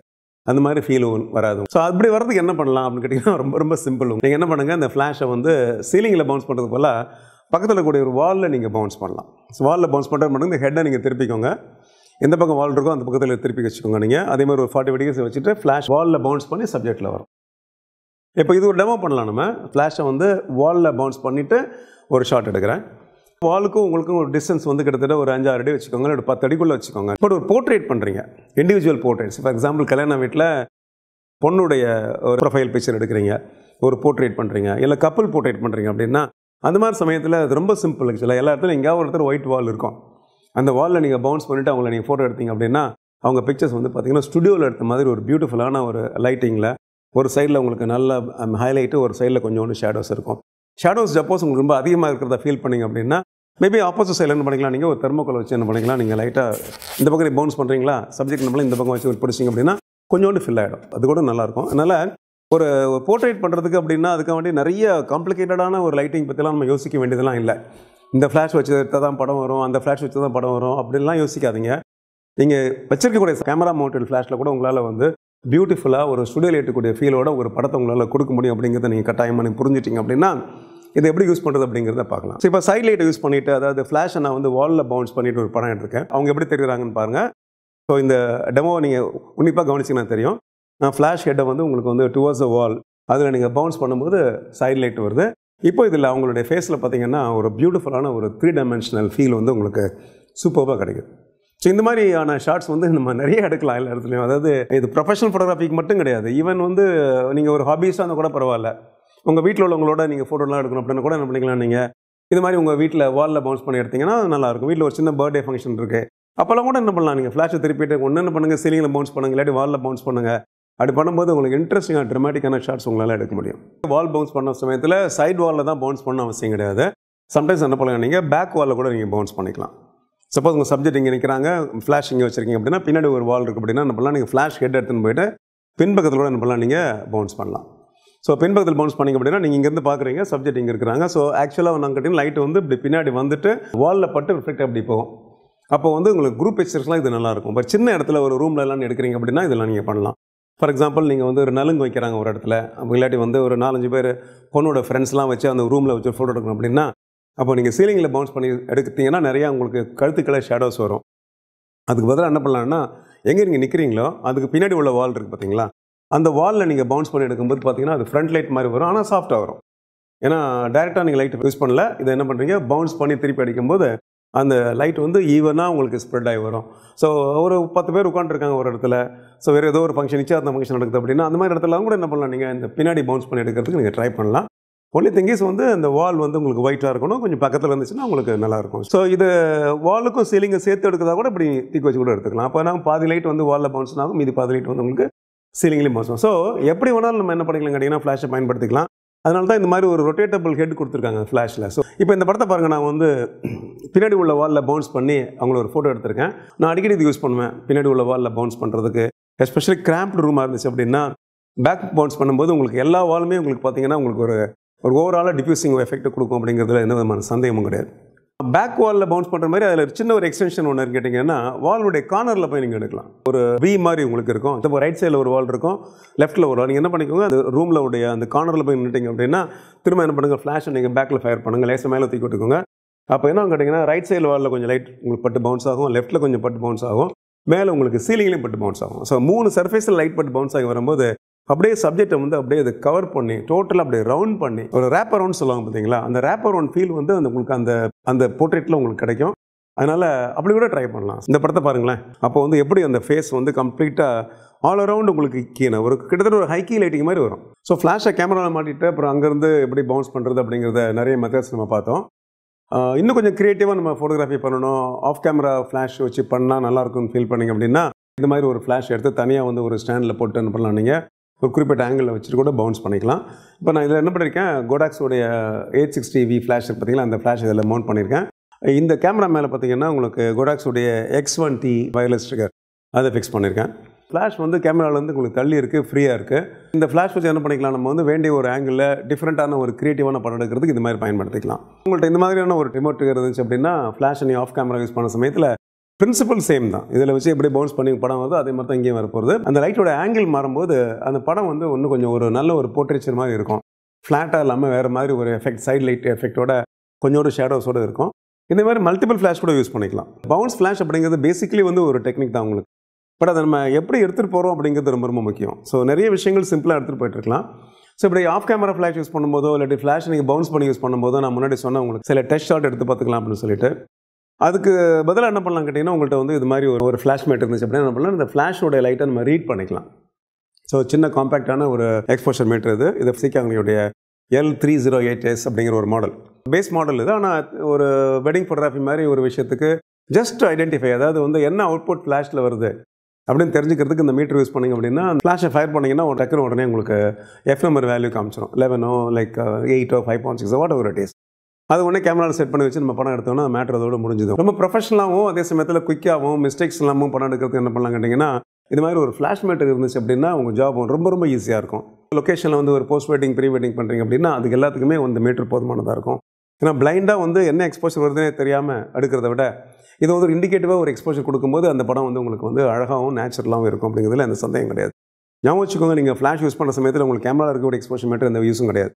அந்த மாதிரி ஃபீலும் வராது ஸோ அப்படி வரதுக்கு என்ன பண்ணலாம் அப்படின்னு கேட்டிங்கன்னா ரொம்ப ரொம்ப சிம்பிள் நீங்கள் என்ன பண்ணுங்கள் அந்த ஃப்ளாஷை வந்து சீலிங்கில் பவுன்ஸ் பண்ணுறது போல் பக்கத்தில் கூடிய ஒரு வாலில் நீங்கள் பவுன்ஸ் பண்ணலாம் ஸோ வாலில் பவுன்ஸ் பண்ணுறது மட்டும் இந்த ஹெட்டை நீங்கள் திருப்பிக்கோங்க எந்த பக்கம் வால் இருக்கோ அந்த பக்கத்தில் திருப்பி வச்சுக்கோங்க நீங்கள் அதே மாதிரி ஒரு ஃபார்ட்டி டிகிரிஸ் வச்சுட்டு ஃப்ளாஷ் வாலில் பவுன்ஸ் பண்ணி சப்ஜெக்டில் வரும் இப்போ இது ஒரு டெமோ பண்ணலாம் நம்ம ஃப்ளாஷை வந்து வாலில் பவுன்ஸ் பண்ணிவிட்டு ஒரு ஷார்ட் எடுக்கிறேன் வாளுக்கும் உங்களுக்கும் ஒரு டிஸ்டன்ஸ் வந்து கிட்டத்தட்ட ஒரு அஞ்சாறு அடி வச்சுக்கோங்க ஒரு பத்து அடிக்குள்ளே வச்சுக்கோங்க பட் ஒரு போர்ட்ரேட் பண்ணுறீங்க இண்டிவிஜுவல் போர்ட்ரேட்ஸ் ஃபார் எக்ஸாம்பிள் கல்யாண வீட்டில் பொண்ணுடைய ஒரு ப்ரொஃபைல் பிக்சர் எடுக்கிறீங்க ஒரு போர்ட்ரேட் பண்ணுறீங்க இல்லை கப்பல் போர்ட்ரேட் பண்ணுறீங்க அப்படின்னா அந்த மாதிரி சமயத்தில் அது ரொம்ப சிம்பிள் ஆக்சுவலாக எல்லா இடத்துல எங்கேயாவது ஒருத்தர் ஒயிட் வால் இருக்கும் அந்த வாலில் நீங்கள் பவுன்ஸ் பண்ணிவிட்டு அவங்கள நீங்கள் ஃபோட்டோ எடுத்தீங்க அப்படின்னா அவங்க பிக்சர்ஸ் வந்து பார்த்திங்கன்னா ஸ்டுடியோவில் எடுத்த மாதிரி ஒரு பியூட்டிஃபுல்லான ஒரு லைட்டிங்கில் ஒரு சைடில் உங்களுக்கு நல்ல ஹைலைட்டு um, ஒரு சைடில் கொஞ்சோண்டு ஷேடோஸ் இருக்கும் ஷேடோஸ் சப்போஸ் உங்களுக்கு ரொம்ப அதிகமாக இருக்கிறத ஃபீல் பண்ணிங்க அப்படின்னா மேபி ஆப்போசிட் சைடில் என்ன பண்ணிக்கலாம் நீங்கள் ஒரு தெர்மோக்கோல் வச்சு என்ன பண்ணிக்கலாம் நீங்கள் லைட்டாக இந்த பக்கம் பவுன்ஸ் பண்ணுறீங்களா சப்ஜெக்ட் நம்மளும் இந்த பக்கம் வச்சு பிடிச்சிங்க அப்படின்னா கொஞ்சோண்டு ஃபில் ஆகிடும் அது கூட நல்லாயிருக்கும் அதனால் ஒரு போர்ட்ரேட் பண்ணுறதுக்கு அப்படின்னா அதுக்காக வேண்டி நிறைய காம்ப்ளிகேட்டடான ஒரு லைட்டிங் பற்றிலாம் நம்ம யோசிக்க வேண்டியதெல்லாம் இல்லை இந்த ஃப்ளாஷ் வச்சு தான் படம் வரும் அந்த ஃப்ளாஷ் வச்சு தான் படம் வரும் அப்படின்லாம் யோசிக்காதீங்க நீங்கள் வச்சிருக்கக்கூடிய கேமரா மவுண்டட் ஃப்ளாஷில் கூட உங்களால் வந்து பியூட்டிஃபுல்லாக ஒரு ஸ்டுடியோவில் எட்டக்கூடிய ஃபீலோட ஒரு படத்தை உங்களால் கொடுக்க முடியும் அப்படிங்கிறத நீங்கள் கட்டாயமாக நீங்கள் புரிஞ்சிட்டிங்க அப்படின்னா இதை எப்படி யூஸ் பண்ணுறது அப்படிங்கிறத பார்க்கலாம் இப்போ சைட் லைட்டை யூஸ் பண்ணிவிட்டு அதாவது ஃப்ளாஷை நான் வந்து வாலில் பவுன்ஸ் பண்ணிட்டு ஒரு படம் எடுத்திருக்கேன் அவங்க எப்படி தெரிகிறாங்கன்னு பாருங்கள் ஸோ இந்த டெமோவை நீங்கள் உன்னிப்பாக கவனிச்சிங்கன்னா தெரியும் நான் ஃப்ளாஷ் ஹெட்டை வந்து உங்களுக்கு வந்து டுவர்ஸ் அ வால் அதில் நீங்கள் பவுன்ஸ் பண்ணும்போது சைட் லைட் வருது இப்போ இதில் அவங்களுடைய ஃபேஸில் பார்த்தீங்கன்னா ஒரு பியூட்டிஃபுல்லான ஒரு த்ரீ டைமென்ஷனல் ஃபீல் வந்து உங்களுக்கு சூப்பராக கிடைக்குது ஸோ இந்த மாதிரியான ஷார்ட்ஸ் வந்து நம்ம நிறைய எடுக்கலாம் எல்லா இடத்துலையும் அதாவது இது ப்ரொஃபஷனல் ஃபோட்டோகிராஃபிக்கு மட்டும் கிடையாது ஈவன் வந்து நீங்கள் ஒரு ஹாபீஸாக இருந்தால் கூட பரவாயில்ல உங்கள் வீட்டில் உள்ளவங்களோட நீங்கள் ஃபோட்டோலாம் எடுக்கணும் அப்படின்னா கூட என்ன பண்ணிக்கலாம் நீங்கள் இது மாதிரி உங்கள் வீட்டில் வாலில் பவுன்ஸ் பண்ணி எடுத்திங்கன்னா நல்லாயிருக்கும் வீட்டில் ஒரு சின்ன பர்த்டே ஃபங்க்ஷன் இருக்குது அப்போல்லாம் கூட என்ன பண்ணலாம் நீங்கள் ஃப்ளாஷை திருப்பிட்டு ஒன்று என்ன பண்ணுங்கள் சீலிங்கில் பவுன்ஸ் பண்ணுங்கள் இல்லாட்டி வாலில் பவுன்ஸ் பண்ணுங்கள் அப்படி பண்ணும்போது உங்களுக்கு இன்ட்ரெஸ்டிங்காக ட்ரமாட்டிக்கான ஷார்ட்ஸ் உங்களால் எடுக்க முடியும் வால் பவுன்ஸ் பண்ண சமயத்தில் சைட் வாலில் தான் பவுன்ஸ் பண்ண அவசியம் கிடையாது சம்டைம்ஸ் என்ன பண்ணலாம் நீங்கள் பேக் வாலில் கூட நீங்கள் பவுன்ஸ் பண்ணிக்கலாம் சப்போஸ் உங்கள் சப்ஜெக்ட் இங்கே நிற்கிறாங்க ஃப்ளாஷ் இங்கே வச்சிருக்கீங்க அப்படின்னா பின்னாடி ஒரு வால் இருக்குது அப்படின்னா என்ன பண்ணலாம் நீங்கள் ஃப்ளாஷ் ஹெட் எடுத்துன்னு போயிட்டு பின்பக்கத்தில் கூட என்ன பண்ணலாம் நீங்கள் பவுன்ஸ் பண்ணலாம் ஸோ பின்பக்கத்தில் பவுன்ஸ் பண்ணிங்க அப்படின்னா நீங்கள் இங்கேருந்து பார்க்குறீங்க சப்ஜெக்ட் இங்கே இருக்கிறாங்க ஸோ ஆக்சுவலாக வந்து கேட்டிங்கன்னா லைட் வந்து இப்படி பின்னாடி வந்துட்டு வாலில் பட்டு ரிஃப்ளெக்ட் அப்படி போகும் அப்போ வந்து உங்களுக்கு குரூப் பிக்சர்ஸ்லாம் இது நல்லாயிருக்கும் பட் சின்ன இடத்துல ஒரு ரூமில் எல்லாம் எடுக்கிறீங்க அப்படின்னா இதெல்லாம் நீங்கள் பண்ணலாம் ஃபார் எக்ஸாம்பிள் நீங்கள் வந்து ஒரு நலுங்கு வைக்கிறாங்க ஒரு இடத்துல இல்லாட்டி வந்து ஒரு நாலஞ்சு பேர் பொண்ணோட ஃப்ரெண்ட்ஸ்லாம் வச்சு அந்த ரூமில் வச்சு ஃபோட்டோ எடுக்கணும் அப்படின்னா அப்போ நீங்கள் சீலிங்கில் பவுன்ஸ் பண்ணி எடுத்தீங்கன்னா நிறையா உங்களுக்கு கழுத்துக்களை ஷேடோஸ் வரும் அதுக்கு பதிலாக என்ன பண்ணலாம்னா எங்கே நீங்கள் நிற்கிறீங்களோ அதுக்கு பின்னாடி உள்ள வால் இருக்குது பார்த்தீங்களா அந்த வாலில் நீங்கள் பவுன்ஸ் பண்ணி எடுக்கும்போது பார்த்தீங்கன்னா அது ஃப்ரண்ட் லைட் மாதிரி வரும் ஆனால் சாஃப்ட்டாக வரும் ஏன்னா டேரெக்டாக நீங்கள் லைட் யூஸ் பண்ணல இதை என்ன பண்ணுறீங்க பவுன்ஸ் பண்ணி திருப்பி அடிக்கும்போது அந்த லைட் வந்து ஈவனாக உங்களுக்கு ஸ்ப்ரெட் ஆகி வரும் ஸோ ஒரு பத்து பேர் உட்காந்துருக்காங்க ஒரு இடத்துல ஸோ வேறு ஏதோ ஒரு ஃபங்க்ஷன் அந்த ஃபங்க்ஷன் நடக்குது அப்படின்னா அந்த மாதிரி இடத்துல கூட என்ன பண்ணலாம் நீங்கள் இந்த பின்னாடி பவுன்ஸ் பண்ணி எடுக்கிறதுக்கு நீங்கள் ட்ரை பண்ணலாம் ஒன்லி திங்கிஸ் வந்து அந்த வால் வந்து உங்களுக்கு ஒயிட்டாக இருக்கணும் கொஞ்சம் பக்கத்தில் இருந்துச்சுன்னா உங்களுக்கு நல்லாயிருக்கும் ஸோ இது வாலுக்கும் சீலிங்கை சேர்த்து எடுக்கிறதா கூட இப்படி தீக்கி வச்சு கூட எடுத்துக்கலாம் அப்போ நாங்கள் பாதி லைட் வந்து வாலில் பவுன்ஸ் ஆகும் மீதி பாதி லைட் வந்து உங்களுக்கு சீலிங்லேயும் மோசம் ஸோ எப்படி வேணாலும் நம்ம என்ன பண்ணிக்கலாம் கேட்டிங்கன்னா ஃப்ளாஷை பயன்படுத்திக்கலாம் அதனால தான் இந்த மாதிரி ஒரு ரொட்டேட்டபிள் ஹெட் கொடுத்துருக்காங்க ஃப்ளாஷில் ஸோ இப்போ இந்த படத்தை பாருங்கள் நான் வந்து பின்னாடி உள்ள வாலில் பவுன்ஸ் பண்ணி அவங்கள ஒரு ஃபோட்டோ எடுத்திருக்கேன் நான் அடிக்கடி இது யூஸ் பண்ணுவேன் பின்னாடி உள்ள வாலில் பவுன்ஸ் பண்ணுறதுக்கு எஸ்பெஷலி கிராம்ப்டு ரூமாக இருந்துச்சு அப்படின்னா பேக் பவுன்ஸ் பண்ணும்போது உங்களுக்கு எல்லா வாலுமே உங்களுக்கு பார்த்தீங்கன்னா உங்களுக்கு ஒரு ஒரு ஓவராலாக டிஃப்யூசிங் எஃபெக்ட் கொடுக்கும் அப்படிங்கிறதுல எந்த விதமான சந்தேகமும் கிடையாது பேக் வாலில் பவுன்ஸ் பண்ணுற மாதிரி அதில் சின்ன ஒரு எக்ஸ்டென்ஷன் ஒன்று கேட்டிங்கன்னா வாலுடைய கார்னரில் போய் நீங்கள் எடுக்கலாம் ஒரு வி மாதிரி உங்களுக்கு இருக்கும் இப்போ ரைட் சைடில் ஒரு வால் இருக்கும் லெஃப்ட்டில் ஒரு வால் நீங்கள் என்ன பண்ணிக்கோங்க அந்த ரூமில் உடைய அந்த கார்னரில் போய் நின்றுட்டிங்க அப்படின்னா திரும்ப என்ன பண்ணுங்கள் ஃப்ளாஷை நீங்கள் பேக்கில் ஃபயர் பண்ணுங்கள் லேசாக மேலே தூக்கி விட்டுக்கோங்க அப்போ என்ன கேட்டிங்கன்னா ரைட் சைடில் வாலில் கொஞ்சம் லைட் உங்களுக்கு பட்டு பவுன்ஸ் ஆகும் லெஃப்ட்டில் கொஞ்சம் பட்டு பவுன்ஸ் ஆகும் மேலே உங்களுக்கு சீலிங்லேயும் பட்டு பவுன்ஸ் ஆகும் ஸோ மூணு சர்ஃபேஸில் லைட் பட்டு பவுன்ஸ் ஆகி வரும்போது அப்படியே சப்ஜெக்டை வந்து அப்படியே அதை கவர் பண்ணி டோட்டலாக அப்படியே ரவுண்ட் பண்ணி ஒரு ரேப்பர் ரவுண்ட் சொல்லுவாங்க பார்த்தீங்களா அந்த ரேப்பர் ரவுண்ட் ஃபீல் வந்து அந்த உங்களுக்கு அந்த அந்த போர்ட்ரேட்டில் உங்களுக்கு கிடைக்கும் அதனால் அப்படி கூட ட்ரை பண்ணலாம் இந்த படத்தை பாருங்களேன் அப்போ வந்து எப்படி அந்த ஃபேஸ் வந்து கம்ப்ளீட்டாக ஆல் அரவுண்ட் உங்களுக்கு கீழே ஒரு கிட்டத்தட்ட ஒரு ஹைக்கி லைட்டிங் மாதிரி வரும் ஸோ ஃப்ளாஷை கேமராவில் மாட்டிட்டு அப்புறம் அங்கேருந்து எப்படி பவுன்ஸ் பண்ணுறது அப்படிங்கிறத நிறைய மெத்தட்ஸ் நம்ம பார்த்தோம் இன்னும் கொஞ்சம் க்ரியேட்டிவாக நம்ம ஃபோட்டோகிராஃபி பண்ணணும் ஆஃப் கேமரா ஃப்ளாஷ் வச்சு பண்ணால் நல்லாயிருக்கும்னு ஃபீல் பண்ணிங்க அப்படின்னா இந்த மாதிரி ஒரு ஃப்ளாஷ் எடுத்து தனியாக வந்து ஒரு ஸ்டாண்டில் போட்டு என்ன பண்ணலாம் நீங்கள் ஒரு குறிப்பிட்ட ஆங்கிளில் வச்சுட்டு கூட பவுன்ஸ் பண்ணிக்கலாம் இப்போ நான் இதில் என்ன பண்ணியிருக்கேன் கோடாக்ஸோடைய எயிட் சிக்ஸ்டி வி ஃப்ளாஷ் பார்த்தீங்களா அந்த ஃப்ளாஷ் இதில் மவுண்ட் பண்ணியிருக்கேன் இந்த கேமரா மேலே பார்த்தீங்கன்னா உங்களுக்கு கோடாக்ஸோடைய X one T wireless sticker அதை ஃபிக்ஸ் பண்ணியிருக்கேன் ஃப்ளாஷ் வந்து கேமராவிலேருந்து உங்களுக்கு தள்ளி இருக்குது ஃப்ரீயாக இருக்குது இந்த ஃப்ளாஷ் வச்சு என்ன பண்ணிக்கலாம் நம்ம வந்து வேண்டிய ஒரு ஆங்கிளில் டிஃப்ரெண்ட்டான ஒரு க்ரியேட்டிவான படம் எடுக்கிறதுக்கு இந்த மாதிரி பயன்படுத்திக்கலாம் உங்கள்கிட்ட இந்த மாதிரியான ஒரு ரிமோட் இருந்துச்சு அப்படின்னா ஃப்ளாஷ் நீ ஆஃப் கேமரா யூஸ் பண்ண சமயத்தில் பிரின்சிபல் சேம் தான் இதில் வச்சு எப்படி பவுன்ஸ் பண்ணி படம் வருது அதே மாதிரி தான் இங்கேயும் வரப்போகுது அந்த லைட்டோட ஆங்கிள் மாறும்போது அந்த படம் வந்து ஒன்றும் கொஞ்சம் ஒரு நல்ல ஒரு போர்ட்ரேச்சர் மாதிரி இருக்கும் ஃப்ளாட்டாக இல்லாமல் வேறு மாதிரி ஒரு எஃபெக்ட் சைட் லைட் எஃபெக்டோட கொஞ்சோட ஷேடோஸோடு இருக்கும் இந்த மாதிரி மல்டிபிள் ஃப்ளாஷ் கூட யூஸ் பண்ணிக்கலாம் பவுன்ஸ் ஃப்ளாஷ் அப்படிங்கிறது பேசிக்கலி வந்து ஒரு டெக்னிக் தான் உங்களுக்கு பட் அதை நம்ம எப்படி எடுத்துகிட்டு போகிறோம் அப்படிங்கிறது ரொம்ப ரொம்ப முக்கியம் ஸோ நிறைய விஷயங்கள் சிம்பிளாக எடுத்துகிட்டு போயிட்டுருக்கலாம் ஸோ இப்படி ஆஃப் கேமரா ஃப்ளாஷ் யூஸ் பண்ணும்போதோ இல்லாட்டி ஃப்ளாஷ் நீங்கள் பவுன்ஸ் பண்ணி யூஸ் பண்ணும்போதோ நான் முன்னாடி சொன்ன உங்களுக்கு சில டெஸ்ட் ஷாட் எடுத்து பார்த்துக்கலாம் அப்படின்னு சொல்லிட்டு அதுக்கு பதிலாக என்ன பண்ணலாம் கேட்டிங்கன்னா உங்கள்கிட்ட வந்து இது மாதிரி ஒரு ஒரு ஃப்ளாஷ் மேட் இருந்துச்சு அப்படின்னா என்ன பண்ணலாம் இந்த ஃப்ளாஷோடைய லைட்டை நம்ம ரீட் பண்ணிக்கலாம் ஸோ சின்ன காம்பேக்டான ஒரு எக்ஸ்போஷர் மீட்டர் இது இது சீக்காங்களுடைய L three zero eight S அப்படிங்கிற ஒரு மாடல் பேஸ் மாடல் இது ஆனால் ஒரு வெட்டிங் ஃபோட்டோகிராஃபி மாதிரி ஒரு விஷயத்துக்கு ஜஸ்ட் ஐடென்டிஃபை அதாவது வந்து என்ன அவுட்புட் ஃப்ளாஷில் வருது அப்படின்னு தெரிஞ்சுக்கிறதுக்கு இந்த மீட்டர் யூஸ் பண்ணிங்க அப்படின்னா ஃப்ளாஷை ஃபயர் பண்ணிங்கன்னா டக்குனு உடனே உங்களுக்கு நம்பர் வேல்யூ காமிச்சிடும் லெவனோ லைக் எயிட்டோ ஃபைவ் பாயிண்ட் சிக்ஸோ வாட் ஒரு டேஸ் அது உடனே கேமராவில் செட் பண்ணி வச்சு நம்ம படம் எடுத்தோம்னா மேட்ரு அதோட முடிஞ்சது ரொம்ப ப்ரொஃபஷனலாகவும் அதே சமயத்தில் குயிக்காகவும் மிஸ்டேக்ஸ் இல்லாமல் படம் எடுக்கிறதுக்கு என்ன பண்ணலாம் கேட்டிங்கன்னா இது மாதிரி ஒரு ஃப்ளாஷ் மேட்டர் இருந்துச்சு அப்படின்னா உங்கள் ஜாப் ரொம்ப ரொம்ப ஈஸியாக இருக்கும் லொக்கேஷனில் வந்து ஒரு போஸ்ட் வெட்டிங் ப்ரீ வெட்டிங் பண்ணுறீங்க அப்படின்னா அதுக்கு எல்லாத்துக்குமே வந்து மீட்டர் போதுமானதாக இருக்கும் ஏன்னா பிளைண்டாக வந்து என்ன எக்ஸ்போஷர் வருதுன்னே தெரியாமல் எடுக்கிறத விட இது வந்து ஒரு இண்டிகேட்டிவாக ஒரு எக்ஸ்போஷர் கொடுக்கும்போது அந்த படம் வந்து உங்களுக்கு வந்து அழகாகவும் நேச்சுரலாகவும் இருக்கும் அப்படிங்கிறதுல எந்த சந்தேகம் கிடையாது ஞாபகம் வச்சுக்கோங்க நீங்கள் ஃப்ளாஷ் யூஸ் பண்ணுற சமயத்தில் உங்களுக்கு கேமரா இருக்கக்கூடிய எக்ஸ்போஷர் மேட்டர் எந்த யூஸும் கிடையாது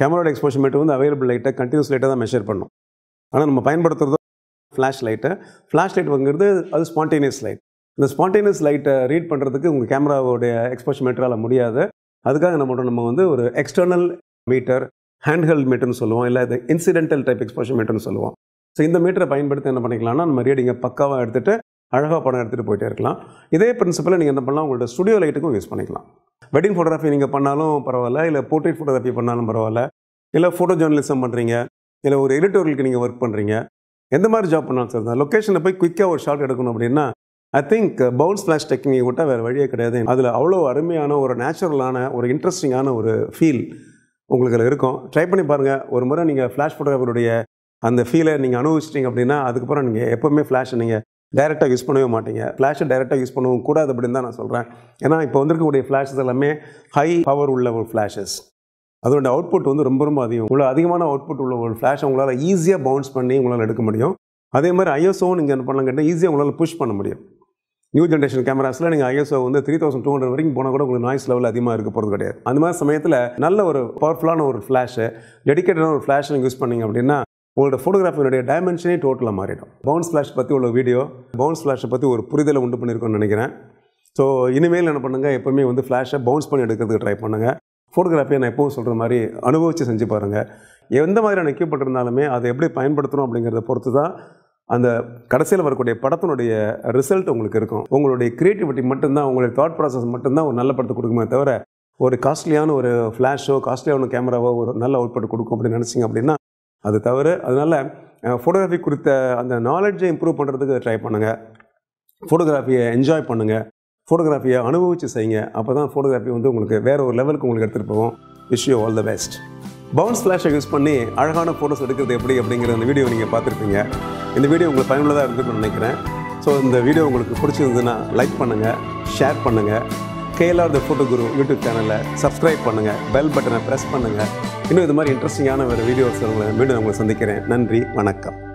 கேமராவோட எக்ஸ்போஷர் மீட்டர் வந்து அவைலபிள் லைட்டை கண்டினியூஸ் லைட்டாக தான் மெஷர் பண்ணும் ஆனால் நம்ம பயன்படுத்துகிறதோ ஃப்ளாஷ் லைட்டை ஃப்ளாஷ் லைட் வாங்குறது அது ஸ்பான்டேனியஸ் லைட் இந்த ஸ்பான்டேனியஸ் லைட்டை ரீட் பண்ணுறதுக்கு உங்கள் கேமராவோடைய எக்ஸ்போஷர் மீட்டரால் முடியாது அதுக்காக நம்ம நம்ம வந்து ஒரு எக்ஸ்டர்னல் மீட்டர் ஹேண்ட்ஹெல்ட் மீட்டர்னு சொல்லுவோம் இல்லை இது இன்சிடென்டல் டைப் எக்ஸ்போஷர் மீட்டர்னு சொல்லுவோம் ஸோ இந்த மீட்டரை பயன்படுத்தி என்ன பண்ணிக்கலாம்னா நம்ம ரீடிங்கை பக்காவாக எடுத்துகிட்டு அழகாக படம் எடுத்துகிட்டு போயிட்டே இருக்கலாம் இதே பிரின்சிபலை நீங்கள் என்ன பண்ணலாம் உங்களோட ஸ்டுடியோ லைட்டுக்கும் யூஸ் பண்ணிக்கலாம் வெட்டிங் ஃபோட்டோகிராஃபி நீங்கள் பண்ணாலும் பரவாயில்ல இல்லை போர்ட்ரேட் ஃபோட்டோகிராஃபி பண்ணாலும் பரவாயில்ல இல்லை ஃபோட்டோ ஜேர்னலிசம் பண்ணுறீங்க இல்லை ஒரு எடிட்டோரியலுக்கு நீங்கள் ஒர்க் பண்ணுறீங்க எந்த மாதிரி ஜாப் பண்ணாலும் சரி தான் லொக்கேஷனில் போய் குயிக்காக ஒரு ஷார்ட் எடுக்கணும் அப்படின்னா I think bounce flash technique விட்டால் வேறு வழியே கிடையாது அதில் அவ்வளோ அருமையான ஒரு நேச்சுரலான ஒரு இன்ட்ரெஸ்டிங்கான ஒரு ஃபீல் உங்களுக்கு அதில் இருக்கும் ட்ரை பண்ணி பாருங்கள் ஒரு முறை நீங்கள் ஃப்ளாஷ் ஃபோட்டோகிராஃபருடைய அந்த ஃபீலை நீங்கள் அனுபவிச்சிட்டிங்க அப்படின்னா அதுக்கப்புறம் நீங்கள் எப்போவுமே ஃப்ளாஷ் நீங்கள் டைரெக்டாக யூஸ் பண்ணவே மாட்டீங்க ஃப்ளாஷை டைரெக்டாக யூஸ் பண்ணவும் கூடாது அப்படின்னு தான் நான் சொல்கிறேன் ஏன்னா இப்போ வந்திருக்கக்கூடிய ஃப்ளாஷஸ் எல்லாமே ஹை பவர் உள்ள ஒரு ஃப்ளாஷஸ் அதோட அவுட்புட் வந்து ரொம்ப ரொம்ப அதிகம் இவ்வளோ அதிகமான அவுட்புட் உள்ள ஒரு ஃப்ளாஷ் உங்களால் ஈஸியாக பவுன்ஸ் பண்ணி உங்களால் எடுக்க முடியும் அதே மாதிரி ஐஎஸ்ஓ நீங்கள் என்ன பண்ணலாம் கேட்டால் ஈஸியாக உங்களால் புஷ் பண்ண முடியும் நியூ ஜென்ரேஷன் கேமராஸில் நீங்கள் ஐஎஸ்ஓ வந்து த்ரீ தௌசண்ட் டூ ஹண்ட்ரட் வரைக்கும் போனால் கூட உங்களுக்கு நாய்ஸ் லெவல் அதிகமாக இருக்க போகிறது கிடையாது அந்த மாதிரி சமயத்தில் நல்ல ஒரு பவர்ஃபுல்லான ஒரு ஃப்ளாஷு டெடிக்கேட்டடான ஒரு ஃப்ளாஷ் நீங்கள் யூஸ் பண்ணிங்க அப்படின்னா உங்களோட ஃபோட்டோகிராஃபினுடைய டைமென்ஷனே டோட்டலாக மாறிடும் பவுன்ஸ் ஃப்ளாஷ் பற்றி உள்ள வீடியோ பவுன்ஸ் ஃப்ளாஷை பற்றி ஒரு புரிதலை உண்டு பண்ணியிருக்கோம்னு நினைக்கிறேன் ஸோ இனிமேல் என்ன பண்ணுங்கள் எப்போவுமே வந்து ஃப்ளாஷை பவுன்ஸ் பண்ணி எடுக்கிறதுக்கு ட்ரை பண்ணுங்கள் ஃபோட்டோகிராஃபியை நான் எப்பவும் சொல்கிற மாதிரி அனுபவித்து செஞ்சு பாருங்கள் எந்த மாதிரியான எக்யூப்மெண்ட் இருந்தாலுமே அதை எப்படி பயன்படுத்தணும் அப்படிங்கிறத பொறுத்து தான் அந்த கடைசியில் வரக்கூடிய படத்தினுடைய ரிசல்ட் உங்களுக்கு இருக்கும் உங்களுடைய க்ரியேட்டிவிட்டி மட்டும்தான் உங்களுடைய தாட் ப்ராசஸ் மட்டும்தான் ஒரு நல்ல படத்தை கொடுக்குமே தவிர ஒரு காஸ்ட்லியான ஒரு ஃப்ளாஷோ காஸ்ட்லியான கேமராவோ ஒரு நல்ல அவுட்புட் கொடுக்கும் அப்படின்னு நினச்சிங்க அப்படின்னா அது தவிர அதனால் ஃபோட்டோகிராஃபி குறித்த அந்த நாலெட்ஜை இம்ப்ரூவ் பண்ணுறதுக்கு ட்ரை பண்ணுங்கள் ஃபோட்டோகிராஃபியை என்ஜாய் பண்ணுங்கள் ஃபோட்டோகிராஃபியை அனுபவித்து செய்யுங்க அப்போ தான் ஃபோட்டோகிராஃபி வந்து உங்களுக்கு வேறு ஒரு லெவலுக்கு உங்களுக்கு எடுத்துகிட்டு போவோம் wish you all the best bounce ஃப்ளாஷை யூஸ் பண்ணி அழகான ஃபோட்டோஸ் எடுக்கிறது எப்படி அப்படிங்கிற அந்த வீடியோ நீங்கள் பார்த்துருப்பீங்க இந்த வீடியோ உங்களுக்கு பயனுள்ளதாக இருக்குன்னு நினைக்கிறேன் ஸோ இந்த வீடியோ உங்களுக்கு பிடிச்சிருந்ததுன்னா லைக் பண்ணுங்கள் ஷேர் பண்ணுங்கள் KLR the photo Guru YouTube சேனலில் சப்ஸ்கிரைப் பண்ணுங்கள் பெல் பட்டனை ப்ரெஸ் பண்ணுங்கள் இன்னும் இது மாதிரி இன்ட்ரெஸ்டிங்கான ஒரு வீடியோஸ் உங்களை மீண்டும் உங்களை சந்திக்கிறேன் நன்றி வணக்கம்